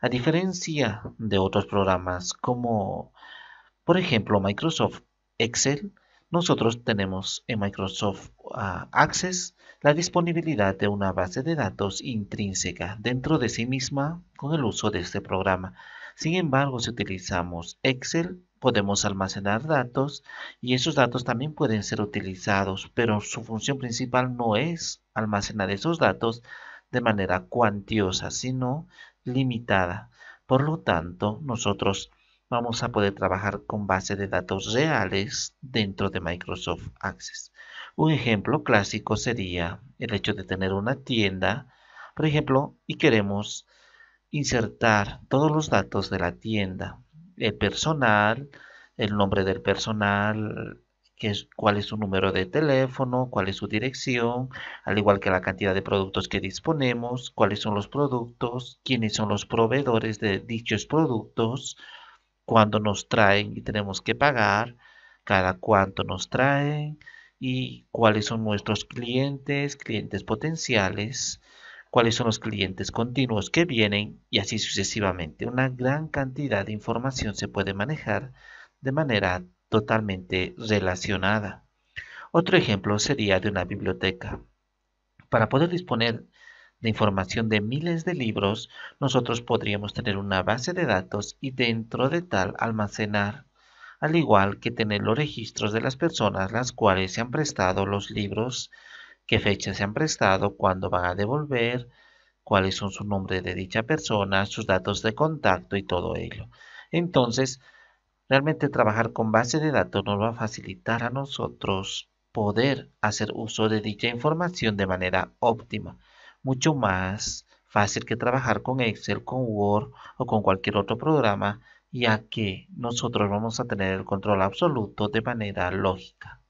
A diferencia de otros programas como, por ejemplo, Microsoft Excel, nosotros tenemos en Microsoft ah, Access la disponibilidad de una base de datos intrínseca dentro de sí misma con el uso de este programa. Sin embargo, si utilizamos Excel, podemos almacenar datos y esos datos también pueden ser utilizados, pero su función principal no es almacenar esos datos, de manera cuantiosa, sino limitada. Por lo tanto, nosotros vamos a poder trabajar con base de datos reales dentro de Microsoft Access. Un ejemplo clásico sería el hecho de tener una tienda, por ejemplo, y queremos insertar todos los datos de la tienda, el personal, el nombre del personal, cuál es su número de teléfono, cuál es su dirección, al igual que la cantidad de productos que disponemos, cuáles son los productos, quiénes son los proveedores de dichos productos, cuándo nos traen y tenemos que pagar, cada cuánto nos traen y cuáles son nuestros clientes, clientes potenciales, cuáles son los clientes continuos que vienen y así sucesivamente. Una gran cantidad de información se puede manejar de manera totalmente relacionada. Otro ejemplo sería de una biblioteca. Para poder disponer de información de miles de libros, nosotros podríamos tener una base de datos y dentro de tal almacenar, al igual que tener los registros de las personas las cuales se han prestado los libros, qué fecha se han prestado, cuándo van a devolver, cuáles son su nombre de dicha persona, sus datos de contacto y todo ello. Entonces, Realmente trabajar con base de datos nos va a facilitar a nosotros poder hacer uso de dicha información de manera óptima. Mucho más fácil que trabajar con Excel, con Word o con cualquier otro programa, ya que nosotros vamos a tener el control absoluto de manera lógica.